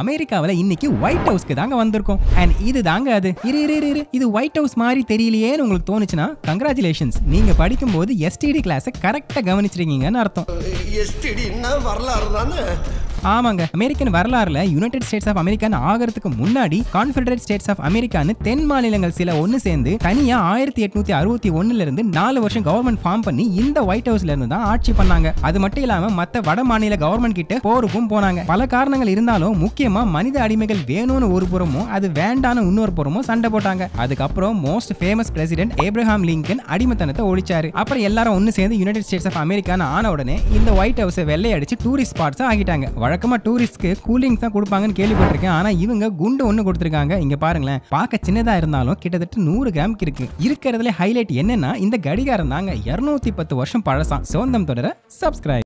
அமெரிக்காவில் இன்னைக்கு ஒயிட் ஹவுஸ்க்கு தாங்க வந்திருக்கோம் அண்ட் இது தாங்க அது இரு இரு இரு இது ஒயிட் ஹவுஸ் மாதிரி தெரியலையேன்னு உங்களுக்கு தோணுச்சுன்னா கங்க்ராச்சுலேஷன்ஸ் நீங்க படிக்கும்போது எஸ்டிடி கிளாஸை கரெக்டாக கவனிச்சிருக்கீங்கன்னு அர்த்தம் எஸ்டிடின்னா வரலாறு தானே ஆமாங்க அமெரிக்கன் வரலாறுல யுனைடெட் ஸ்டேட்ஸ் ஆஃப் அமெரிக்கான்னு ஆகிறதுக்கு முன்னாடி கான்ஃபெடரேட் ஸ்டேட்ஸ் ஆஃப் அமெரிக்கான்னு தென் மாநிலங்கள் சில ஒன்று சேர்ந்து தனியா ஆயிரத்தி எட்நூத்தி அறுபத்தி ஒன்னுல இருந்து நாலு வருஷம் கவர்மெண்ட் ஃபார்ம் பண்ணி இந்த ஒயிட் ஹவுஸ்ல இருந்து தான் ஆட்சி பண்ணாங்க அது மட்டும் இல்லாம மத்த வட மாநில கவர்மெண்ட் கிட்ட போருக்கும் போனாங்க பல காரணங்கள் இருந்தாலும் முக்கியமா மனித அடிமைகள் வேணும்னு ஒரு புறமும் அது வேண்டான இன்னொரு புறமும் சண்டை போட்டாங்க அதுக்கப்புறம் most famous president Abraham Lincoln அடிமத்தனத்தை ஒழிச்சாரு அப்புறம் எல்லாரும் ஒன்று சேர்ந்து யுனைடெட் ஸ்டேட்ஸ் ஆஃப் அமெரிக்கான ஆன உடனே இந்த ஒயிட் ஹவுஸை வெள்ளையடிச்சு டூரிஸ்ட் ஸ்பாட்ஸா ஆகிட்டாங்க வழக்கமா டூரிஸ்ட்க்கு கூலிங்ஸ் தான் கொடுப்பாங்கன்னு கேள்விப்பட்டிருக்கேன் ஆனா இவங்க குண்டு ஒன்னு கொடுத்துருக்காங்க இங்க பாருங்களேன் பார்க்க சின்னதா இருந்தாலும் கிட்டத்தட்ட நூறு கிராம்க்கு இருக்கு இருக்கிறதுல ஹைலைட் என்னன்னா இந்த கடிகாரம் தாங்க இரநூத்தி பத்து வருஷம் பழசம் சிவந்தம் தொடர சப்ஸ்கிரைப்